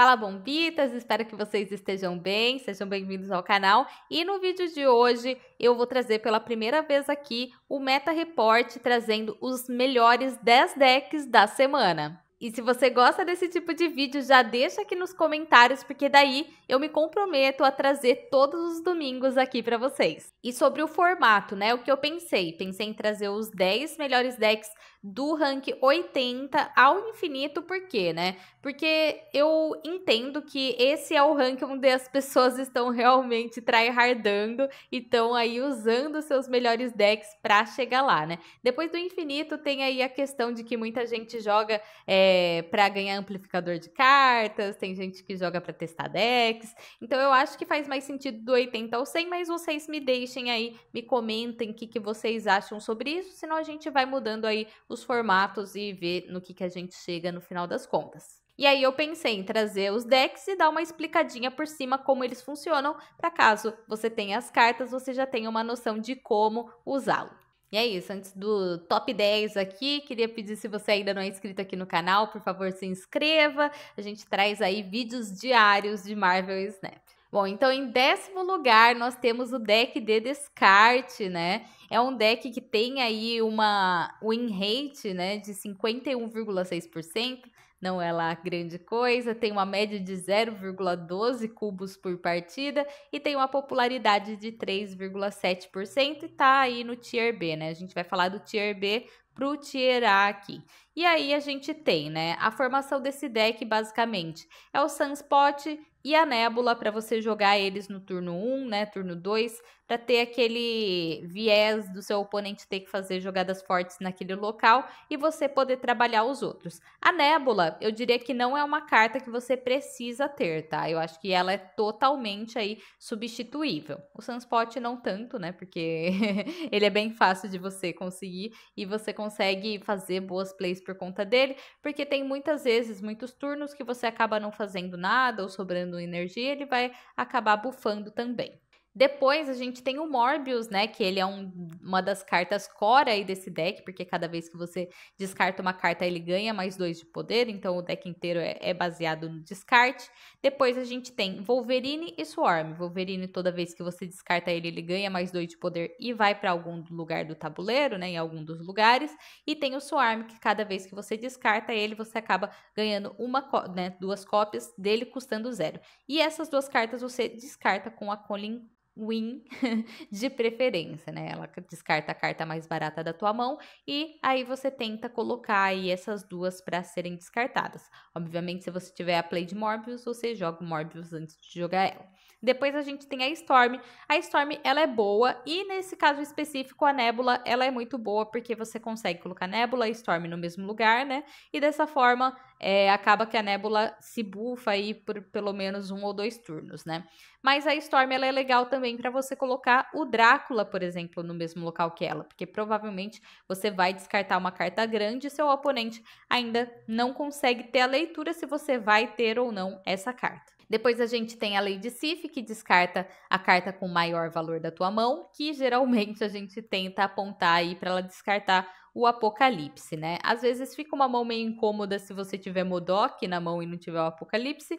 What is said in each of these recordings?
Fala bombitas, espero que vocês estejam bem, sejam bem-vindos ao canal. E no vídeo de hoje eu vou trazer pela primeira vez aqui o Meta Report trazendo os melhores 10 decks da semana. E se você gosta desse tipo de vídeo, já deixa aqui nos comentários, porque daí eu me comprometo a trazer todos os domingos aqui para vocês. E sobre o formato, né? O que eu pensei? Pensei em trazer os 10 melhores decks do rank 80 ao infinito, por quê, né? Porque eu entendo que esse é o rank onde as pessoas estão realmente tryhardando e estão aí usando seus melhores decks para chegar lá, né? Depois do infinito tem aí a questão de que muita gente joga... É, é, para ganhar amplificador de cartas, tem gente que joga para testar decks. Então eu acho que faz mais sentido do 80 ao 100, mas vocês me deixem aí, me comentem o que, que vocês acham sobre isso, senão a gente vai mudando aí os formatos e ver no que, que a gente chega no final das contas. E aí eu pensei em trazer os decks e dar uma explicadinha por cima como eles funcionam, para caso você tenha as cartas, você já tenha uma noção de como usá-lo. E é isso, antes do top 10 aqui, queria pedir se você ainda não é inscrito aqui no canal, por favor, se inscreva. A gente traz aí vídeos diários de Marvel e Snap. Bom, então em décimo lugar nós temos o deck de descarte, né? É um deck que tem aí uma win rate, né, de 51,6%, não é lá grande coisa, tem uma média de 0,12 cubos por partida e tem uma popularidade de 3,7% e tá aí no tier B, né? A gente vai falar do tier B pro tier A aqui. E aí a gente tem, né, a formação desse deck basicamente é o Sunspot e a Nébula para você jogar eles no turno 1, né, turno 2, para ter aquele viés do seu oponente ter que fazer jogadas fortes naquele local e você poder trabalhar os outros. A Nébula, eu diria que não é uma carta que você precisa ter, tá? Eu acho que ela é totalmente aí substituível. O Sunspot não tanto, né? Porque ele é bem fácil de você conseguir e você consegue fazer boas plays por conta dele, porque tem muitas vezes, muitos turnos que você acaba não fazendo nada ou sobrando energia, ele vai acabar bufando também. Depois a gente tem o Morbius, né? Que ele é um, uma das cartas core aí desse deck, porque cada vez que você descarta uma carta, ele ganha mais dois de poder, então o deck inteiro é, é baseado no descarte. Depois a gente tem Wolverine e Swarm. Wolverine, toda vez que você descarta ele, ele ganha mais dois de poder e vai para algum lugar do tabuleiro, né? Em algum dos lugares. E tem o Swarm, que cada vez que você descarta ele, você acaba ganhando uma, né, duas cópias dele custando zero. E essas duas cartas você descarta com a Colin win de preferência, né? Ela descarta a carta mais barata da tua mão e aí você tenta colocar aí essas duas para serem descartadas. Obviamente, se você tiver a play de Morbius, você joga o Morbius antes de jogar ela. Depois a gente tem a Storm. A Storm, ela é boa e nesse caso específico a Nebula, ela é muito boa porque você consegue colocar Nebula e Storm no mesmo lugar, né? E dessa forma é, acaba que a nébula se bufa aí por pelo menos um ou dois turnos, né? Mas a Storm ela é legal também para você colocar o Drácula, por exemplo, no mesmo local que ela, porque provavelmente você vai descartar uma carta grande e seu oponente ainda não consegue ter a leitura se você vai ter ou não essa carta. Depois a gente tem a lei de Sif, que descarta a carta com maior valor da tua mão, que geralmente a gente tenta apontar aí para ela descartar o apocalipse, né? Às vezes fica uma mão meio incômoda se você tiver Modok na mão e não tiver o apocalipse,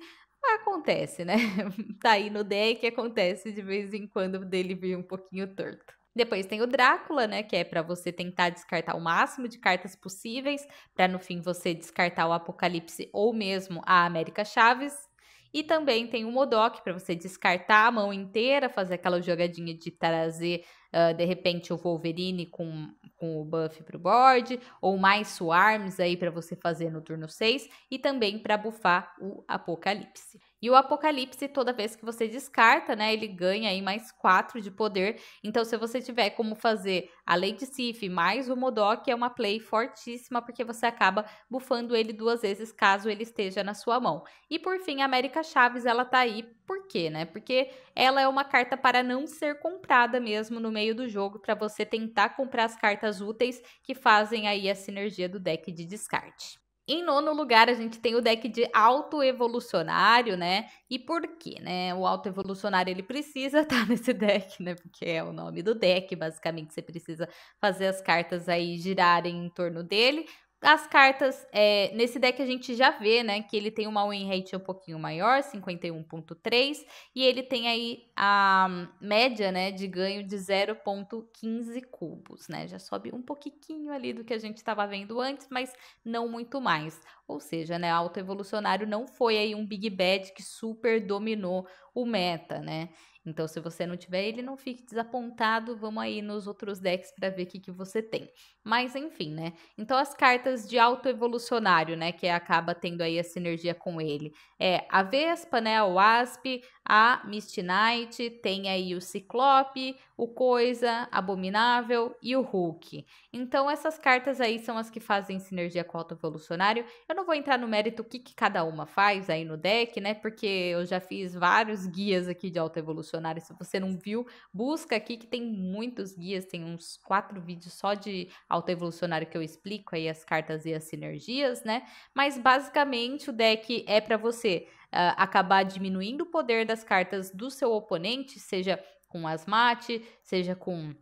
acontece, né? tá aí no deck, acontece de vez em quando dele vir um pouquinho torto. Depois tem o Drácula, né, que é para você tentar descartar o máximo de cartas possíveis, para no fim você descartar o Apocalipse ou mesmo a América Chaves. E também tem o Modok para você descartar a mão inteira, fazer aquela jogadinha de trazer uh, de repente o Wolverine com, com o buff pro board, ou mais swarms aí para você fazer no turno 6 e também para bufar o Apocalipse. E o Apocalipse, toda vez que você descarta, né, ele ganha aí mais 4 de poder. Então, se você tiver como fazer a Lady Sif mais o Modok, é uma play fortíssima, porque você acaba bufando ele duas vezes caso ele esteja na sua mão. E por fim, a América Chaves, ela tá aí, por quê, né? Porque ela é uma carta para não ser comprada mesmo no meio do jogo, para você tentar comprar as cartas úteis que fazem aí a sinergia do deck de descarte. Em nono lugar, a gente tem o deck de evolucionário, né? E por quê, né? O evolucionário ele precisa estar tá nesse deck, né? Porque é o nome do deck, basicamente você precisa fazer as cartas aí girarem em torno dele. As cartas, é, nesse deck a gente já vê, né, que ele tem uma win rate um pouquinho maior, 51.3, e ele tem aí a média, né, de ganho de 0.15 cubos, né, já sobe um pouquinho ali do que a gente estava vendo antes, mas não muito mais. Ou seja, né, auto-evolucionário não foi aí um big bad que super dominou o meta, né? Então, se você não tiver ele, não fique desapontado. Vamos aí nos outros decks para ver o que, que você tem. Mas, enfim, né? Então, as cartas de auto-evolucionário, né? Que acaba tendo aí a sinergia com ele. É a Vespa, né? O Asp, a Misty Knight, tem aí o Ciclope, o Coisa, Abominável e o Hulk. Então, essas cartas aí são as que fazem sinergia com o auto-evolucionário. Eu não vou entrar no mérito o que, que cada uma faz aí no deck, né? Porque eu já fiz vários vários guias aqui de autoevolucionário. Se você não viu, busca aqui que tem muitos guias, tem uns quatro vídeos só de autoevolucionário que eu explico aí as cartas e as sinergias, né? Mas basicamente o deck é para você uh, acabar diminuindo o poder das cartas do seu oponente, seja com as mate, seja com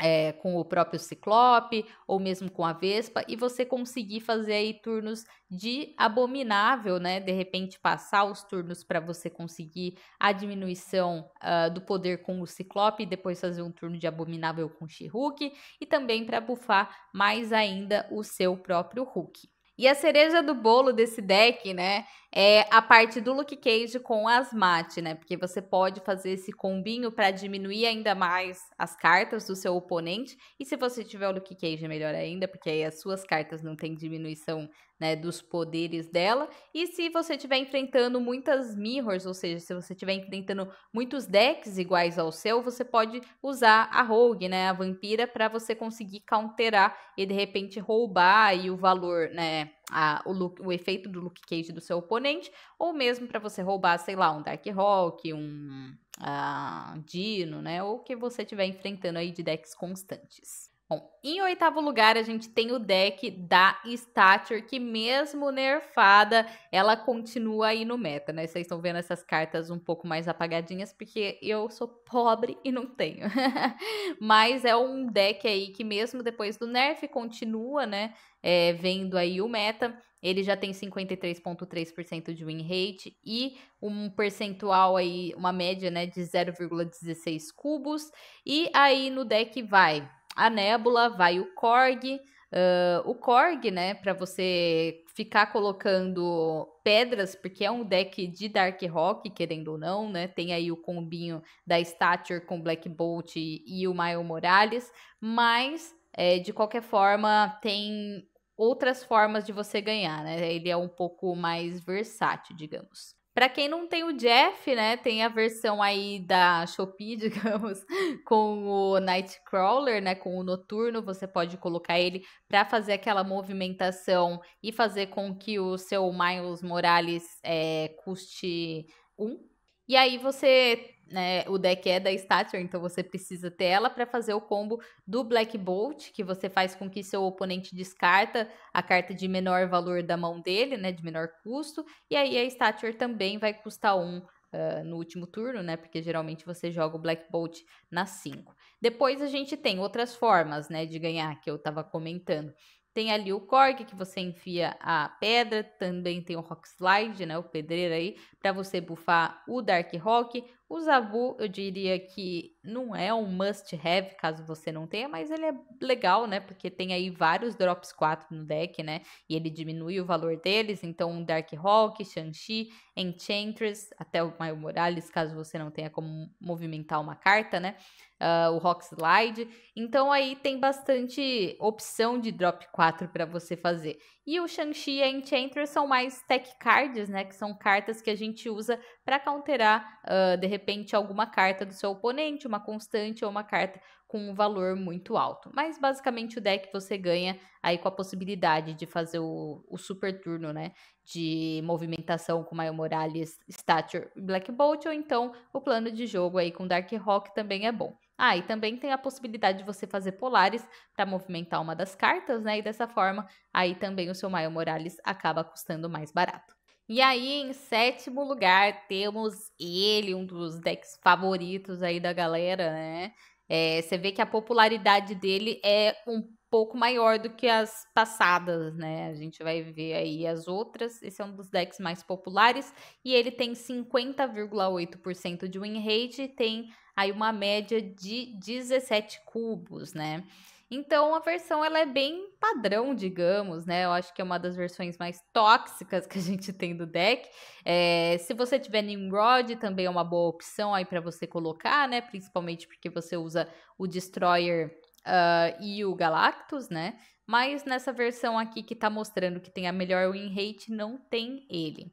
é, com o próprio Ciclope ou mesmo com a Vespa e você conseguir fazer aí turnos de abominável, né? De repente passar os turnos para você conseguir a diminuição uh, do poder com o Ciclope e depois fazer um turno de abominável com o She-Hulk e também para bufar mais ainda o seu próprio Hulk. E a cereja do bolo desse deck, né? é a parte do look Cage com as mate, né? Porque você pode fazer esse combinho para diminuir ainda mais as cartas do seu oponente. E se você tiver o look Cage, melhor ainda, porque aí as suas cartas não têm diminuição né, dos poderes dela. E se você estiver enfrentando muitas mirrors, ou seja, se você estiver enfrentando muitos decks iguais ao seu, você pode usar a rogue, né, a vampira, para você conseguir counterar e de repente roubar e o valor, né, a, o, look, o, efeito do look cage do seu oponente, ou mesmo para você roubar, sei lá, um Dark Rock, um uh, Dino, né? Ou que você estiver enfrentando aí de decks constantes. Bom, em oitavo lugar, a gente tem o deck da Stature, que mesmo nerfada, ela continua aí no meta, né? Vocês estão vendo essas cartas um pouco mais apagadinhas, porque eu sou pobre e não tenho. Mas é um deck aí que mesmo depois do nerf continua, né? É, vendo aí o meta. Ele já tem 53,3% de win rate e um percentual aí, uma média, né, de 0,16 cubos. E aí no deck vai a nébula, vai o Korg. Uh, o Korg, né, para você ficar colocando pedras, porque é um deck de Dark Rock, querendo ou não, né? Tem aí o combinho da Stature com Black Bolt e o Maio Morales, mas é, de qualquer forma tem outras formas de você ganhar, né? Ele é um pouco mais versátil, digamos. Para quem não tem o Jeff, né, tem a versão aí da Shopee, digamos, com o Nightcrawler, né, com o Noturno, você pode colocar ele para fazer aquela movimentação e fazer com que o seu Miles Morales é, custe um. E aí você né, o deck é da Stature, então você precisa ter ela para fazer o combo do Black Bolt, que você faz com que seu oponente descarta a carta de menor valor da mão dele, né, de menor custo, e aí a Stature também vai custar um Uh, no último turno, né? Porque geralmente você joga o Black Bolt na 5. Depois a gente tem outras formas, né, de ganhar, que eu estava comentando. Tem ali o Korg, que você enfia a pedra, também tem o Rock Slide, né, o pedreiro aí, para você bufar o Dark Rock, o Zabu, eu diria que não é um must have, caso você não tenha, mas ele é legal, né? Porque tem aí vários drops 4 no deck, né? E ele diminui o valor deles, então Dark Hawk, Shang-Chi, Enchantress, até o Maio Morales, caso você não tenha como movimentar uma carta, né? Uh, o Rock Slide. Então aí tem bastante opção de drop 4 para você fazer. E o Shang-Chi e a Enchanter são mais tech cards, né? Que são cartas que a gente usa para counterar, uh, de repente, alguma carta do seu oponente, uma constante ou uma carta com um valor muito alto. Mas basicamente o deck você ganha aí com a possibilidade de fazer o, o super turno, né? De movimentação com Maio Morales, Stature Black Bolt, ou então o plano de jogo aí com Dark Rock também é bom. Ah, e também tem a possibilidade de você fazer polares para movimentar uma das cartas, né? E dessa forma, aí também o seu Maio Morales acaba custando mais barato. E aí, em sétimo lugar, temos ele, um dos decks favoritos aí da galera, né? É, você vê que a popularidade dele é um pouco maior do que as passadas, né? A gente vai ver aí as outras. Esse é um dos decks mais populares e ele tem 50,8% de win rate, tem aí uma média de 17 cubos, né? Então a versão ela é bem padrão, digamos, né? Eu acho que é uma das versões mais tóxicas que a gente tem do deck. É, se você tiver Nimrod, também é uma boa opção aí para você colocar, né? Principalmente porque você usa o Destroyer uh, e o Galactus, né? Mas nessa versão aqui que tá mostrando que tem a melhor win rate, não tem ele.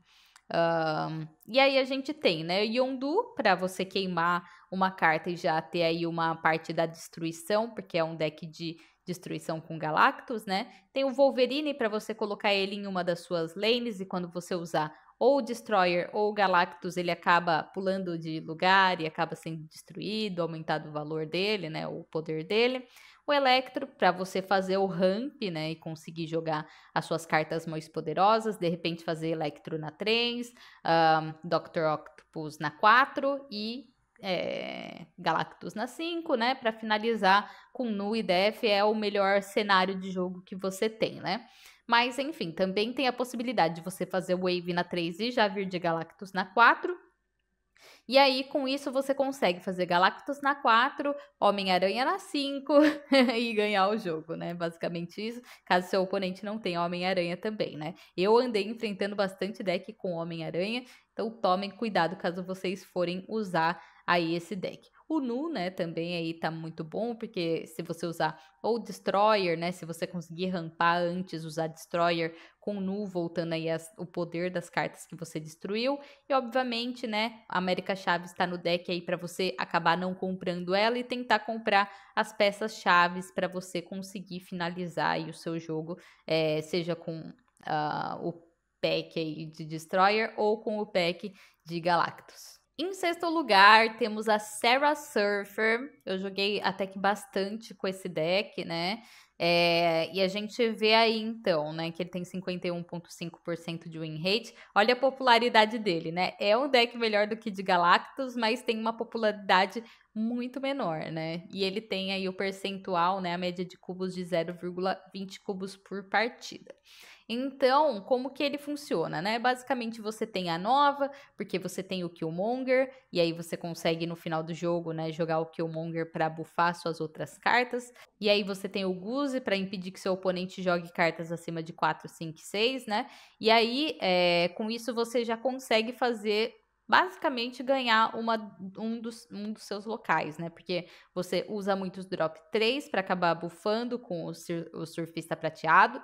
e aí a gente tem, né, Yondu para você queimar uma carta e já ter aí uma parte da destruição, porque é um deck de destruição com Galactus, né? Tem o Wolverine para você colocar ele em uma das suas lanes e quando você usar ou o Destroyer ou o Galactus, ele acaba pulando de lugar e acaba sendo destruído, aumentado o valor dele, né, o poder dele. O Electro para você fazer o ramp, né, e conseguir jogar as suas cartas mais poderosas, de repente fazer Electro na 3, um, Dr. Octopus na 4 e é, Galactus na 5, né? Para finalizar com Nu e Def é o melhor cenário de jogo que você tem, né? Mas enfim, também tem a possibilidade de você fazer Wave na 3 e já vir de Galactus na 4. E aí, com isso, você consegue fazer Galactus na 4, Homem-Aranha na 5 e ganhar o jogo, né? Basicamente isso, caso seu oponente não tenha Homem-Aranha também, né? Eu andei enfrentando bastante deck com Homem-Aranha, então tomem cuidado caso vocês forem usar aí esse deck. O Nu, né, também aí tá muito bom, porque se você usar ou Destroyer, né, se você conseguir rampar antes, usar Destroyer com Nu, voltando aí as, o poder das cartas que você destruiu. E, obviamente, né, a América Chaves está no deck aí para você acabar não comprando ela e tentar comprar as peças chaves para você conseguir finalizar aí o seu jogo, é, seja com uh, o pack aí de Destroyer ou com o pack de Galactus. Em sexto lugar, temos a Sarah Surfer. Eu joguei até que bastante com esse deck, né? É, e a gente vê aí então, né, que ele tem 51,5% de win rate. Olha a popularidade dele, né? É um deck melhor do que de Galactus, mas tem uma popularidade muito menor, né? E ele tem aí o percentual, né, a média de cubos de 0,20 cubos por partida. Então, como que ele funciona, né? Basicamente você tem a nova, porque você tem o Killmonger, e aí você consegue no final do jogo, né, jogar o Killmonger para bufar suas outras cartas. E aí você tem o Guzi para impedir que seu oponente jogue cartas acima de 4, 5, 6, né? E aí, é, com isso você já consegue fazer basicamente ganhar uma, um, dos, um dos seus locais, né? Porque você usa muitos drop 3 para acabar bufando com o, sur, o surfista prateado.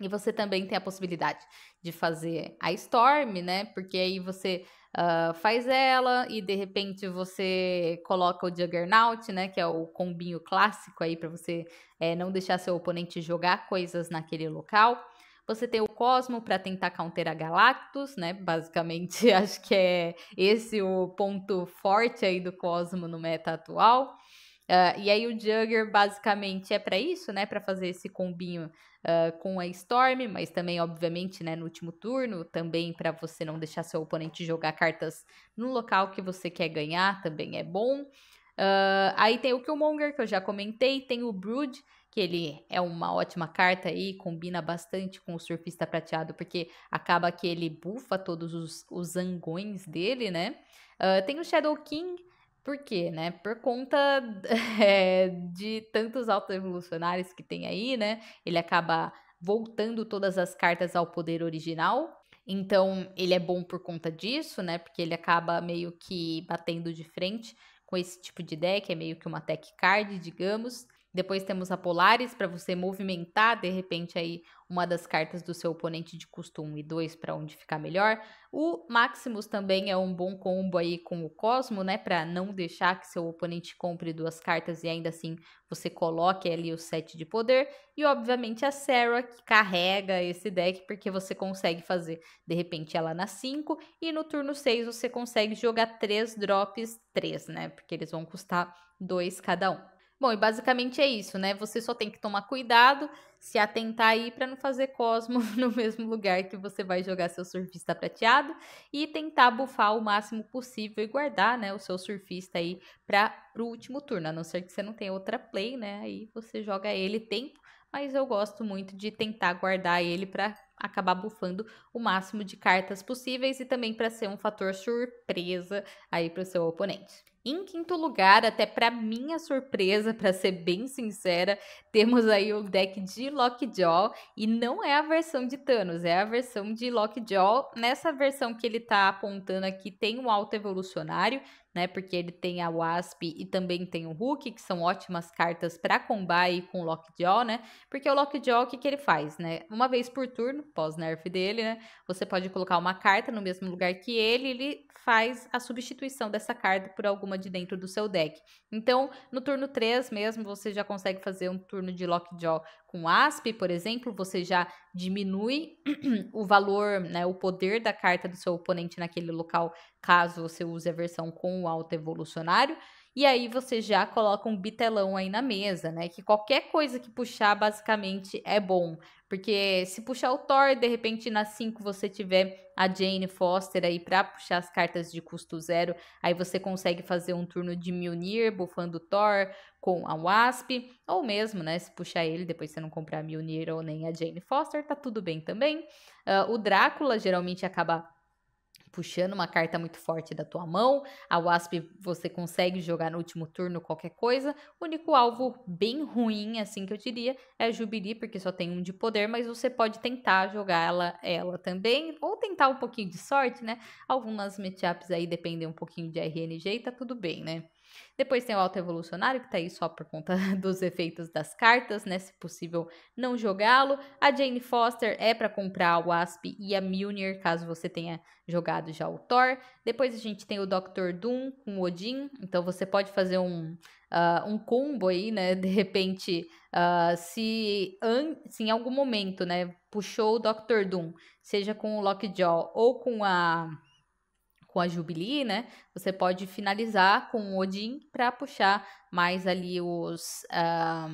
E você também tem a possibilidade de fazer a Storm, né? Porque aí você uh, faz ela e de repente você coloca o Juggernaut, né? Que é o combinho clássico aí para você é, não deixar seu oponente jogar coisas naquele local. Você tem o Cosmo para tentar a Galactus, né? Basicamente, acho que é esse o ponto forte aí do Cosmo no meta atual. Uh, e aí o Jugger basicamente é para isso, né? Para fazer esse combinho uh, com a Storm, mas também, obviamente, né, no último turno, também para você não deixar seu oponente jogar cartas no local que você quer ganhar, também é bom. Uh, aí tem o Killmonger, que eu já comentei, tem o Brood, que ele é uma ótima carta aí, combina bastante com o surfista prateado, porque acaba que ele bufa todos os, os zangões dele, né? Uh, tem o Shadow King, por quê, né? Por conta é, de tantos altos revolucionários que tem aí, né? Ele acaba voltando todas as cartas ao poder original. Então, ele é bom por conta disso, né? Porque ele acaba meio que batendo de frente com esse tipo de deck, é meio que uma tech card, digamos. Depois temos a Polaris para você movimentar de repente aí uma das cartas do seu oponente de custo 1 e 2 para onde ficar melhor. O Maximus também é um bom combo aí com o Cosmo, né, para não deixar que seu oponente compre duas cartas e ainda assim você coloque ali o set de poder. E obviamente a Sarah que carrega esse deck porque você consegue fazer de repente ela na 5 e no turno 6 você consegue jogar três drops 3, né? Porque eles vão custar 2 cada um. Bom, e basicamente é isso, né? Você só tem que tomar cuidado, se atentar aí para não fazer cosmo no mesmo lugar que você vai jogar seu surfista prateado e tentar bufar o máximo possível e guardar, né, o seu surfista aí para o último turno, a não ser que você não tenha outra play, né? Aí você joga ele tempo, mas eu gosto muito de tentar guardar ele para acabar bufando o máximo de cartas possíveis e também para ser um fator surpresa aí para o seu oponente. Em quinto lugar, até para minha surpresa, para ser bem sincera, temos aí o deck de Lockjaw e não é a versão de Thanos, é a versão de Lockjaw. Nessa versão que ele está apontando aqui tem um alto evolucionário, né? Porque ele tem a Wasp e também tem o Hulk, que são ótimas cartas para combar aí com Lockjaw, né? Porque o Lockjaw o que que ele faz, né? Uma vez por turno, pós-nerf dele, né? Você pode colocar uma carta no mesmo lugar que ele, ele faz a substituição dessa carta por alguma de dentro do seu deck. Então, no turno 3 mesmo, você já consegue fazer um turno de Lockjaw com Asp, por exemplo, você já diminui o valor, né, o poder da carta do seu oponente naquele local, caso você use a versão com o alto evolucionário. E aí você já coloca um bitelão aí na mesa, né? Que qualquer coisa que puxar basicamente é bom. Porque se puxar o Thor, de repente na 5 você tiver a Jane Foster aí para puxar as cartas de custo zero, aí você consegue fazer um turno de Mjolnir bufando o Thor com a Wasp, ou mesmo, né, se puxar ele, depois você não comprar Mjolnir ou nem a Jane Foster, tá tudo bem também. Uh, o Drácula geralmente acaba puxando uma carta muito forte da tua mão. A Wasp você consegue jogar no último turno qualquer coisa. O único alvo bem ruim, assim que eu diria, é a Jubilee porque só tem um de poder, mas você pode tentar jogar ela, ela também, ou tentar um pouquinho de sorte, né? Algumas matchups aí dependem um pouquinho de RNG e tá tudo bem, né? Depois tem o evolucionário que tá aí só por conta dos efeitos das cartas, né? Se possível, não jogá-lo. A Jane Foster é para comprar o Asp e a Mjolnir, caso você tenha jogado já o Thor. Depois a gente tem o Dr. Doom com o Odin, então você pode fazer um, uh, um combo aí, né? De repente, uh, se, se em algum momento, né, puxou o Dr. Doom, seja com o Lockjaw ou com a com a Jubilee, né? Você pode finalizar com o Odin para puxar mais ali os um, ah,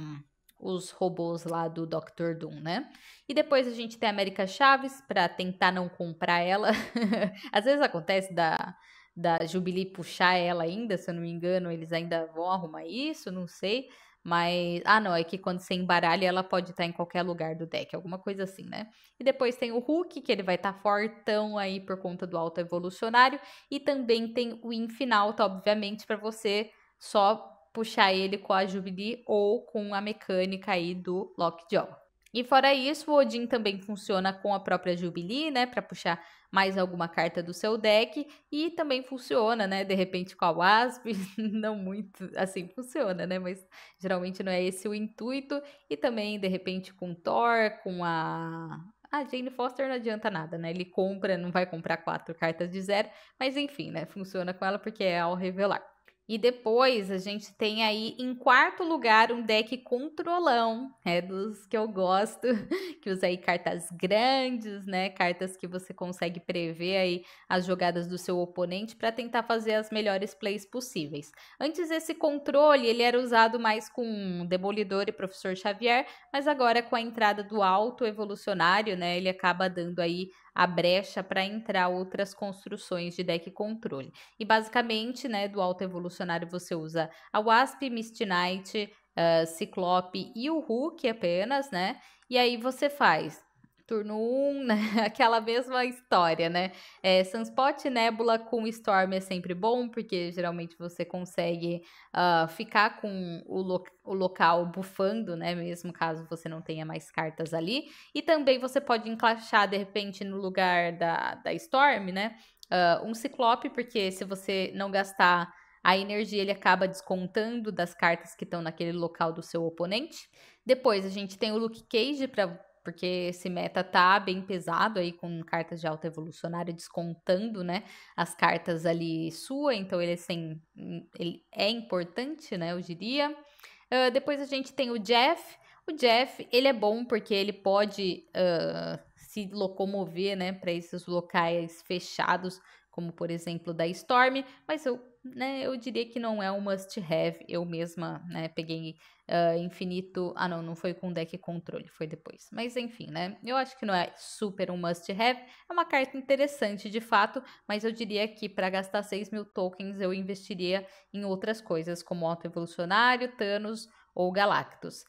os robôs lá do Dr. Doom, né? E depois a gente tem a América Chaves para tentar não comprar ela. Às vezes acontece da da Jubilee puxar ela ainda, se eu não me engano, eles ainda vão arrumar isso, não sei. Mas. Ah, não, é que quando você embaralha, ela pode estar em qualquer lugar do deck, alguma coisa assim, né? E depois tem o Hulk, que ele vai estar fortão aí por conta do alto evolucionário. E também tem o Infinalta, obviamente, para você só puxar ele com a Jubilee ou com a mecânica aí do Lockjaw. E fora isso, o Odin também funciona com a própria Jubilee, né, para puxar mais alguma carta do seu deck e também funciona, né, de repente com a Wasp, não muito, assim funciona, né, mas geralmente não é esse o intuito e também de repente com Thor, com a a Jane Foster não adianta nada, né? Ele compra, não vai comprar quatro cartas de zero, mas enfim, né? Funciona com ela porque é ao revelar. E depois a gente tem aí em quarto lugar um deck controlão, é dos que eu gosto, que usa aí cartas grandes, né? Cartas que você consegue prever aí as jogadas do seu oponente para tentar fazer as melhores plays possíveis. Antes esse controle, ele era usado mais com Demolidor e Professor Xavier, mas agora com a entrada do alto evolucionário, né, ele acaba dando aí a brecha para entrar outras construções de deck controle. E basicamente, né, do alto evolucionário você usa a Wasp, Mist Knight, uh, Ciclope e o Hulk apenas, né? E aí você faz turno 1, um, né? aquela mesma história, né? É, Sunspot Nebula com Storm é sempre bom, porque geralmente você consegue uh, ficar com o, lo o local bufando, né? Mesmo caso você não tenha mais cartas ali. E também você pode encaixar, de repente, no lugar da, da Storm, né? Uh, um Ciclope, porque se você não gastar a energia ele acaba descontando das cartas que estão naquele local do seu oponente. Depois a gente tem o Luke Cage para porque esse meta tá bem pesado aí com cartas de alta evolucionária descontando, né, as cartas ali sua, então ele é, sem, hum, ele é importante, né, eu diria. Uh, depois a gente tem o Jeff. O Jeff, ele é bom porque ele pode uh, se locomover, né, para esses locais fechados, como por exemplo da Storm, mas eu né, eu diria que não é um must have. Eu mesma, né, peguei uh, infinito. Ah, não, não foi com deck controle, foi depois. Mas enfim, né, eu acho que não é super um must have. É uma carta interessante de fato, mas eu diria que para gastar 6 mil tokens eu investiria em outras coisas, como Auto Evolucionário, Thanos ou Galactus.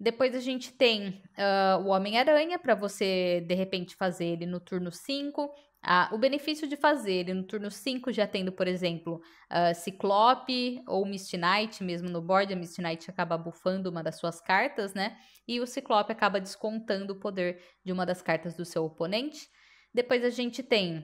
Depois a gente tem uh, o Homem-Aranha, para você de repente fazer ele no turno 5. Ah, o benefício de fazer ele no turno 5 já tendo, por exemplo, uh, Ciclope ou Misty Knight, mesmo no board, a Misty Knight acaba bufando uma das suas cartas, né? E o Ciclope acaba descontando o poder de uma das cartas do seu oponente. Depois a gente tem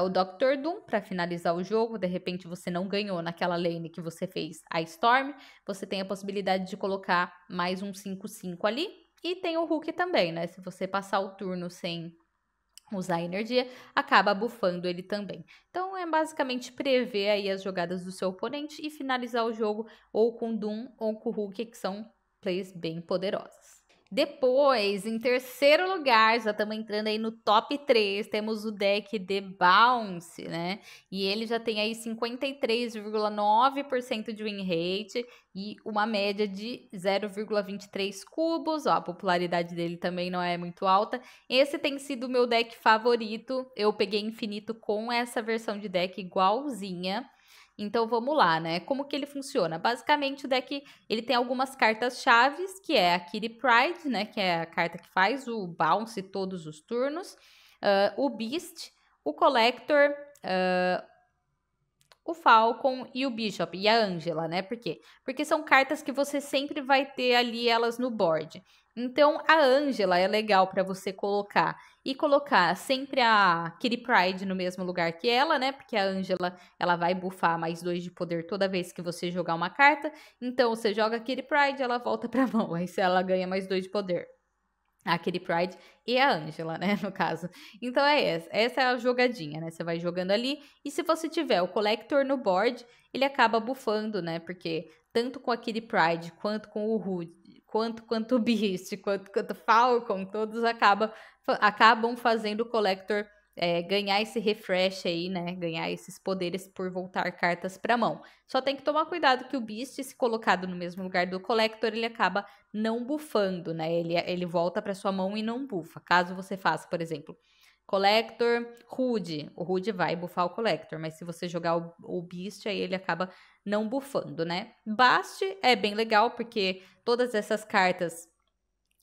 uh, o Dr. Doom para finalizar o jogo. De repente você não ganhou naquela lane que você fez a Storm. Você tem a possibilidade de colocar mais um 5-5 ali. E tem o Hulk também, né? Se você passar o turno sem usar energia, acaba bufando ele também. Então é basicamente prever aí as jogadas do seu oponente e finalizar o jogo ou com Doom ou com Hulk, que são plays bem poderosas. Depois, em terceiro lugar, já estamos entrando aí no top 3, temos o deck The Bounce, né? E ele já tem aí 53,9% de win rate e uma média de 0,23 cubos. Ó, a popularidade dele também não é muito alta. Esse tem sido o meu deck favorito. Eu peguei infinito com essa versão de deck igualzinha. Então vamos lá, né? Como que ele funciona? Basicamente o deck ele tem algumas cartas chaves, que é a Kitty Pride, né? Que é a carta que faz o bounce todos os turnos, uh, o Beast, o Collector, ah, o Falcon e o Bishop e a Angela, né? Por quê? Porque são cartas que você sempre vai ter ali elas no board. Então a Angela é legal para você colocar e colocar sempre a Kitty Pride no mesmo lugar que ela, né? Porque a Angela ela vai bufar mais dois de poder toda vez que você jogar uma carta. Então você joga a Kitty Pride, ela volta para mão, aí se ela ganha mais dois de poder a Kitty Pride e a Angela, né, no caso. Então é essa, essa é a jogadinha, né? Você vai jogando ali e se você tiver o collector no board, ele acaba bufando, né? Porque tanto com a Kitty Pride quanto com o Hood, quanto quanto o Beast, quanto quanto Falcon, todos acaba, acabam fazendo o collector é, ganhar esse refresh aí, né? Ganhar esses poderes por voltar cartas para mão. Só tem que tomar cuidado que o Beast, se colocado no mesmo lugar do Collector, ele acaba não bufando, né? Ele, ele volta para sua mão e não bufa. Caso você faça, por exemplo, Collector, Rude. O Rude vai bufar o Collector, mas se você jogar o, o Beast, aí ele acaba não bufando, né? Bast é bem legal, porque todas essas cartas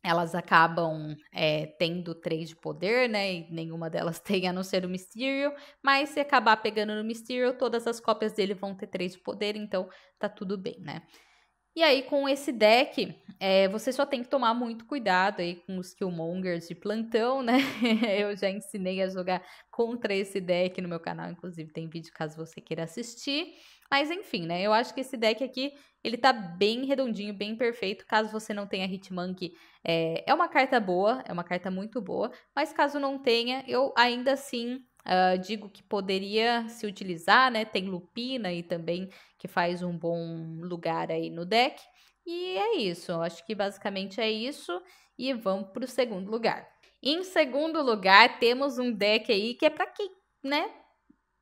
elas acabam é, tendo três de poder, né? E nenhuma delas tem a não ser o Mysterio. Mas se acabar pegando no Mysterio, todas as cópias dele vão ter três de poder, então tá tudo bem, né? E aí, com esse deck, é, você só tem que tomar muito cuidado aí com os Killmongers de plantão, né? Eu já ensinei a jogar contra esse deck no meu canal, inclusive tem vídeo caso você queira assistir. Mas enfim, né? Eu acho que esse deck aqui, ele tá bem redondinho, bem perfeito. Caso você não tenha Hitmonkey, é, é uma carta boa, é uma carta muito boa. Mas caso não tenha, eu ainda assim Uh, digo que poderia se utilizar, né? Tem lupina e também que faz um bom lugar aí no deck. E é isso, acho que basicamente é isso. E vamos para o segundo lugar. Em segundo lugar, temos um deck aí que é para quem, né?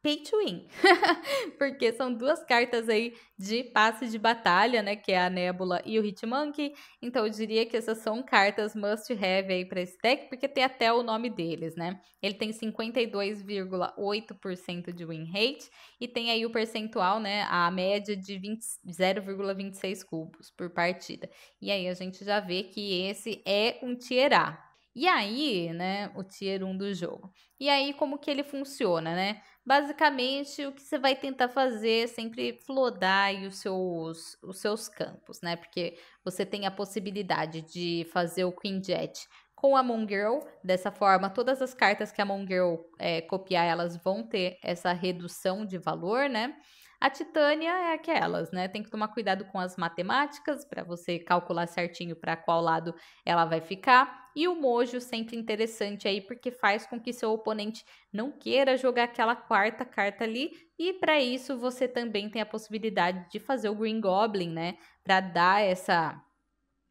pay to win, porque são duas cartas aí de passe de batalha, né, que é a Nebula e o Hitmonkey, então eu diria que essas são cartas must have aí para esse deck, porque tem até o nome deles, né, ele tem 52,8% de win rate e tem aí o percentual, né, a média de 0,26 cubos por partida, e aí a gente já vê que esse é um tier A, e aí, né, o tier 1 do jogo. E aí, como que ele funciona, né? Basicamente, o que você vai tentar fazer é sempre flodar os seus, os seus campos, né? Porque você tem a possibilidade de fazer o Queen Jet com a Mongirl. Dessa forma, todas as cartas que a Mongirl é, copiar, elas vão ter essa redução de valor, né? A Titânia é aquelas, né? Tem que tomar cuidado com as matemáticas para você calcular certinho para qual lado ela vai ficar. E o Mojo sempre interessante aí, porque faz com que seu oponente não queira jogar aquela quarta carta ali. E para isso você também tem a possibilidade de fazer o Green Goblin, né? Para dar essa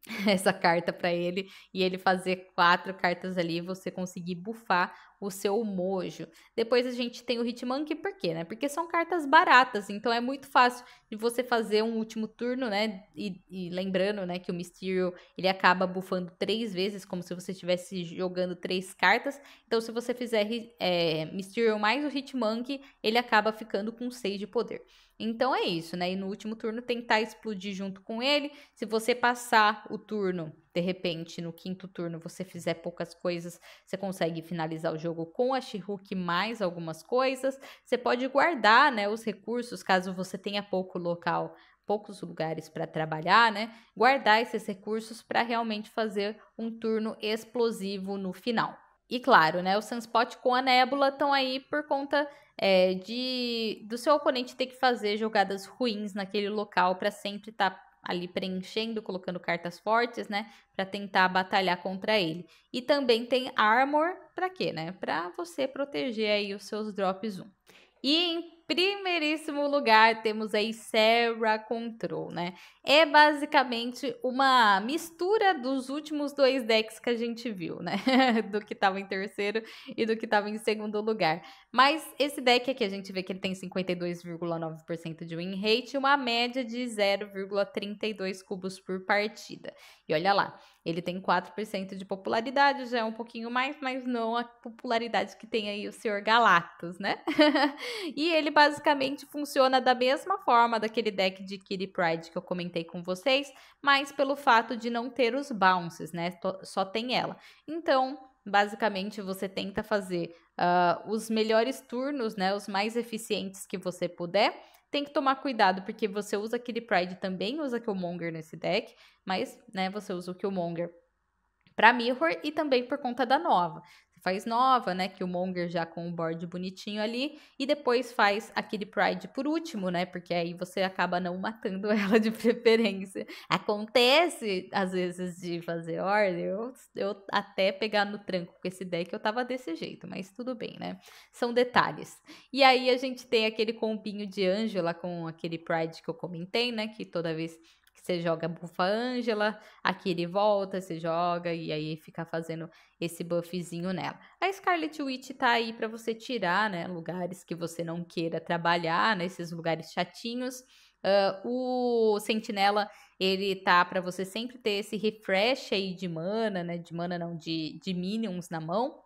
essa carta para ele e ele fazer quatro cartas ali, você conseguir bufar o seu mojo. Depois a gente tem o Hitmonkey, por quê? Né? Porque são cartas baratas, então é muito fácil de você fazer um último turno, né? E, e lembrando, né, que o Mysterio ele acaba bufando três vezes, como se você estivesse jogando três cartas. Então, se você fizer é, Mysterio mais o Hitmonkey, ele acaba ficando com seis de poder. Então é isso, né? E no último turno tentar explodir junto com ele. Se você passar o turno de repente, no quinto turno, você fizer poucas coisas, você consegue finalizar o jogo com a Shihulk mais algumas coisas. Você pode guardar né, os recursos caso você tenha pouco local poucos lugares para trabalhar, né? Guardar esses recursos para realmente fazer um turno explosivo no final. E claro, né? O Sunspot com a Nebula estão aí por conta é, de do seu oponente ter que fazer jogadas ruins naquele local para sempre estar tá ali preenchendo, colocando cartas fortes, né, para tentar batalhar contra ele. E também tem armor para quê, né? Para você proteger aí os seus drops 1. E em primeiríssimo lugar temos aí Serra Control, né? É basicamente uma mistura dos últimos dois decks que a gente viu, né? do que estava em terceiro e do que estava em segundo lugar. Mas esse deck aqui a gente vê que ele tem 52,9% de win rate, uma média de 0,32 cubos por partida. E olha lá, ele tem 4% de popularidade, já é um pouquinho mais, mas não a popularidade que tem aí o Sr. Galactus, né? e ele basicamente funciona da mesma forma daquele deck de Kitty Pride que eu comentei com vocês, mas pelo fato de não ter os bounces, né? Só tem ela. Então, basicamente você tenta fazer uh, os melhores turnos, né, os mais eficientes que você puder. Tem que tomar cuidado, porque você usa aquele Pride também, usa Killmonger nesse deck, mas, né, você usa o Killmonger para Mirror e também por conta da nova faz nova, né? Que o Monger já com o board bonitinho ali. E depois faz aquele Pride por último, né? Porque aí você acaba não matando ela de preferência. Acontece, às vezes, de fazer ordem. Eu, eu até pegar no tranco com esse deck, eu tava desse jeito, mas tudo bem, né? São detalhes. E aí a gente tem aquele combinho de Ângela com aquele Pride que eu comentei, né? Que toda vez você joga bufa Ângela, aqui ele volta, você joga e aí fica fazendo esse buffzinho nela. A Scarlet Witch tá aí para você tirar, né, lugares que você não queira trabalhar, nesses né, lugares chatinhos. Uh, o Sentinela, ele tá para você sempre ter esse refresh aí de mana, né, de mana não, de, de minions na mão.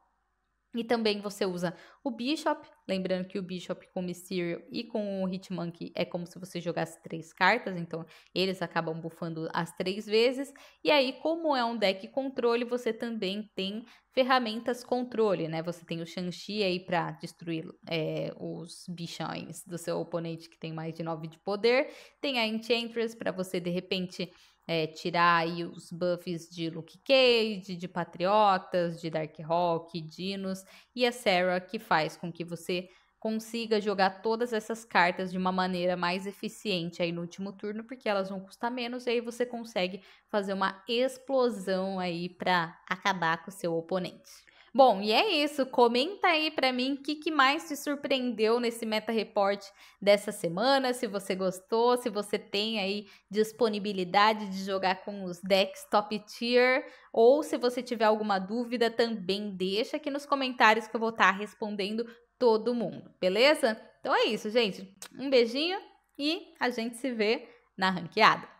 E também você usa o Bishop, lembrando que o Bishop com o Mysterio e com o Hitmonkey é como se você jogasse três cartas, então eles acabam bufando as três vezes. E aí, como é um deck controle, você também tem ferramentas controle, né? Você tem o Shang-Chi aí para destruir é, os bichões do seu oponente que tem mais de nove de poder, tem a Enchantress para você de repente é, tirar aí os buffs de Luke Cage, de Patriotas, de Dark Rock, Dinos e a Sarah, que faz com que você consiga jogar todas essas cartas de uma maneira mais eficiente aí no último turno, porque elas vão custar menos e aí você consegue fazer uma explosão aí para acabar com o seu oponente. Bom, e é isso. Comenta aí para mim o que, que, mais te surpreendeu nesse Meta Report dessa semana, se você gostou, se você tem aí disponibilidade de jogar com os decks top tier, ou se você tiver alguma dúvida, também deixa aqui nos comentários que eu vou estar tá respondendo todo mundo, beleza? Então é isso, gente. Um beijinho e a gente se vê na ranqueada.